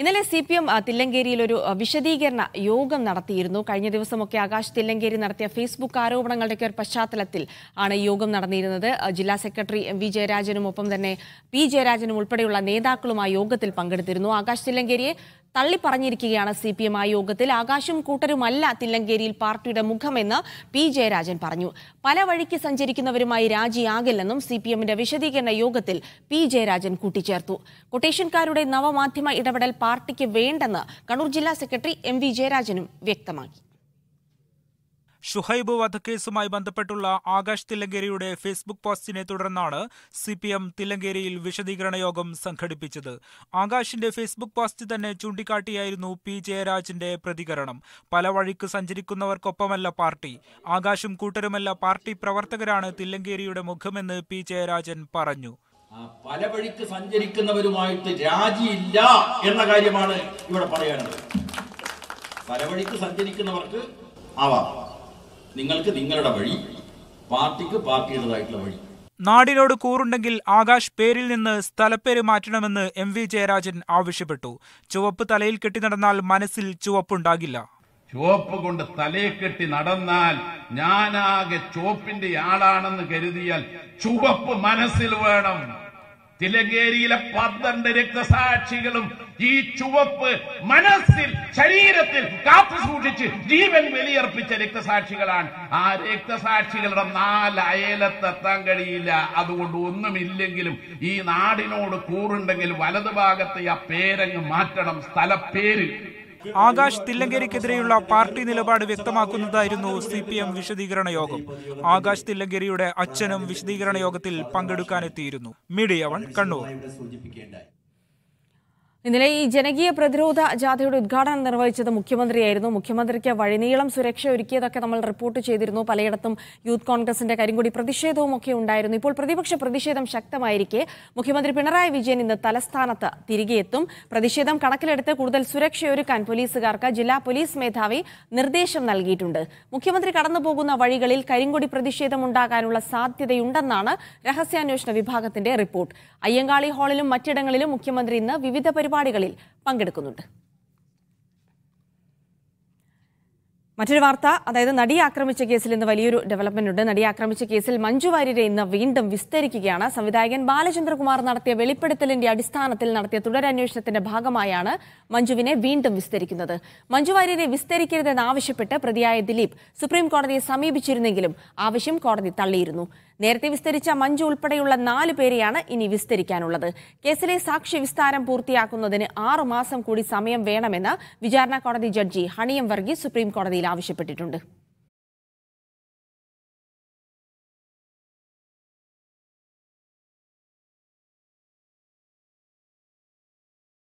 ഇന്നലെ C P M തില്ലങ്കേരിയിൽ ഒരു വിശദീകരണ യോഗം നടത്തിയിരുന്നു കഴിഞ്ഞ ദിവസമൊക്കെ ആകാശ് തില്ലങ്കേരി നടത്തിയ ഫേസ്ബുക്ക് ആരോപണങ്ങളുടെയൊക്കെ ഒരു പശ്ചാത്തലത്തിൽ ആണ് ഈ യോഗം നടന്നിരുന്നത് ജില്ലാ സെക്രട്ടറി എം വി ജയരാജനും ഒപ്പം തന്നെ പി ജയരാജനും ഉൾപ്പെടെയുള്ള നേതാക്കളും ആ യോഗത്തിൽ പങ്കെടുത്തിരുന്നു ആകാശ് തില്ലങ്കേരിയെ തള്ളിപ്പറഞ്ഞിരിക്കുകയാണ് സി പി എം ആ യോഗത്തിൽ ആകാശും കൂട്ടരുമല്ല തില്ലങ്കേരിയിൽ പാർട്ടിയുടെ മുഖമെന്ന് പി ജയരാജൻ പറഞ്ഞു പല വഴിക്ക് സഞ്ചരിക്കുന്നവരുമായി രാജിയാകില്ലെന്നും സി പി എമ്മിന്റെ വിശദീകരണ യോഗത്തിൽ പി ജയരാജൻ കൂട്ടിച്ചേർത്തു കൊട്ടേഷൻകാരുടെ നവമാധ്യമ ഇടപെടൽ പാർട്ടിക്ക് വേണ്ടെന്ന് കണ്ണൂർ ജില്ലാ സെക്രട്ടറി എം വി ജയരാജനും വ്യക്തമാക്കി ഷുഹൈബ് വധക്കേസുമായി ബന്ധപ്പെട്ടുള്ള ആകാശ് തില്ലങ്കേരിയുടെ ഫേസ്ബുക്ക് പോസ്റ്റിനെ തുടർന്നാണ് സി പി എം തില്ലങ്കേരിയിൽ വിശദീകരണ യോഗം സംഘടിപ്പിച്ചത് ആകാശിന്റെ ഫേസ്ബുക്ക് പോസ്റ്റ് തന്നെ ചൂണ്ടിക്കാട്ടിയായിരുന്നു പി ജയരാജിന്റെ പ്രതികരണം പല വഴിക്ക് സഞ്ചരിക്കുന്നവർക്കൊപ്പമല്ല പാർട്ടി ആകാശും കൂട്ടരുമല്ല പാർട്ടി പ്രവർത്തകരാണ് തില്ലങ്കേരിയുടെ മുഖമെന്ന് പി ജയരാജൻ പറഞ്ഞു പല വഴിക്ക് സഞ്ചരിക്കുന്നവരുമായിട്ട് രാജിയില്ല എന്ന കാര്യമാണ് ഇവിടെ പറയാനുള്ളത് പല വഴിക്ക് സഞ്ചരിക്കുന്നവർക്ക് ആവാം നിങ്ങൾക്ക് നിങ്ങളുടെ വഴി പാർട്ടിക്ക് പാർട്ടിയുടേതായിട്ടുള്ള വഴി നാടിനോട് കൂറുണ്ടെങ്കിൽ ആകാശ് പേരിൽ നിന്ന് സ്ഥലപ്പേര് മാറ്റണമെന്ന് എം വി ജയരാജൻ ആവശ്യപ്പെട്ടു ചുവപ്പ് തലയിൽ കെട്ടി നടന്നാൽ മനസ്സിൽ ചുവപ്പുണ്ടാകില്ല ചുവപ്പ് കൊണ്ട് തലയിൽ കെട്ടി നടന്നാൽ ഞാനാകെ ചുവപ്പിന്റെ ആളാണെന്ന് കരുതിയാൽ ചുവപ്പ് മനസ്സിൽ വേണം തിലങ്കേരിയിലെ പന്ത്രണ്ട് രക്തസാക്ഷികളും ഈ ചുവപ്പ് മനസ്സിൽ ശരീരത്തിൽ കാത്തു സൂക്ഷിച്ച് ജീവൻ വെളിയർപ്പിച്ച രക്തസാക്ഷികളാണ് ആ രക്തസാക്ഷികളുടെ നാല് അയലത്തെത്താൻ കഴിയില്ല അതുകൊണ്ട് ഒന്നുമില്ലെങ്കിലും ഈ നാടിനോട് കൂറുണ്ടെങ്കിൽ വലതുഭാഗത്ത് ആ പേരങ്ങ് മാറ്റണം സ്ഥലപ്പേര് ആകാശ് തില്ലങ്കേരിക്കെതിരെയുള്ള പാർട്ടി നിലപാട് വ്യക്തമാക്കുന്നതായിരുന്നു സി പി എം വിശദീകരണ യോഗം ആകാശ് തില്ലങ്കേരിയുടെ അച്ഛനും വിശദീകരണ യോഗത്തിൽ പങ്കെടുക്കാനെത്തിയിരുന്നു മീഡിയ വൺ കണ്ണൂർ ഇന്നലെ ഈ ജനകീയ പ്രതിരോധ ജാഥയുടെ ഉദ്ഘാടനം നിർവഹിച്ചത് മുഖ്യമന്ത്രിയായിരുന്നു മുഖ്യമന്ത്രിക്ക് വഴിനീളം സുരക്ഷ ഒരുക്കിയതൊക്കെ നമ്മൾ റിപ്പോർട്ട് ചെയ്തിരുന്നു പലയിടത്തും യൂത്ത് കോൺഗ്രസിന്റെ കരിങ്കുടി പ്രതിഷേധവും ഒക്കെ ഉണ്ടായിരുന്നു ഇപ്പോൾ പ്രതിപക്ഷ പ്രതിഷേധം ശക്തമായിരിക്കെ മുഖ്യമന്ത്രി പിണറായി വിജയൻ ഇന്ന് തലസ്ഥാനത്ത് തിരികെയെത്തും പ്രതിഷേധം കണക്കിലെടുത്ത് കൂടുതൽ സുരക്ഷയൊരുക്കാൻ പോലീസുകാർക്ക് ജില്ലാ പോലീസ് മേധാവി നിർദ്ദേശം നൽകിയിട്ടുണ്ട് മുഖ്യമന്ത്രി കടന്നുപോകുന്ന വഴികളിൽ കരിങ്കൊടി പ്രതിഷേധം ഉണ്ടാകാനുള്ള സാധ്യതയുണ്ടെന്നാണ് രഹസ്യാന്വേഷണ വിഭാഗത്തിന്റെ റിപ്പോർട്ട് അയ്യങ്കാളി ഹാളിലും മറ്റിടങ്ങളിലും മുഖ്യമന്ത്രി ഇന്ന് വിവിധ പരിപാടികളിൽ പങ്കെടുക്കുന്നുണ്ട് മറ്റൊരു വാർത്ത അതായത് നടിയെ ആക്രമിച്ച കേസിൽ ഇന്ന് വലിയൊരു ഡെവലപ്മെന്റ് ഉണ്ട് നടിയെ ആക്രമിച്ച കേസിൽ മഞ്ജു വാര്യരെ ഇന്ന് വീണ്ടും വിസ്തരിക്കുകയാണ് സംവിധായകൻ ബാലചന്ദ്രകുമാർ നടത്തിയ വെളിപ്പെടുത്തലിന്റെ അടിസ്ഥാനത്തിൽ നടത്തിയ തുടരന്വേഷണത്തിന്റെ ഭാഗമായാണ് മഞ്ജുവിനെ വീണ്ടും വിസ്തരിക്കുന്നത് മഞ്ജു വാര്യരെ വിസ്തരിക്കരുതെന്നാവശ്യപ്പെട്ട് പ്രതിയായ ദിലീപ് സുപ്രീം കോടതിയെ സമീപിച്ചിരുന്നെങ്കിലും ആവശ്യം കോടതി തള്ളിയിരുന്നു നേരത്തെ വിസ്തരിച്ച മഞ്ജു ഉൾപ്പെടെയുള്ള നാല് പേരെയാണ് ഇനി വിസ്തരിക്കാനുള്ളത് കേസിലെ സാക്ഷി വിസ്താരം പൂർത്തിയാക്കുന്നതിന് ആറു മാസം കൂടി സമയം വേണമെന്ന് വിചാരണ കോടതി ജഡ്ജി ഹണിയം വർഗീസ് സുപ്രീം കോടതിയിൽ ആവശ്യപ്പെട്ടിട്ടുണ്ട്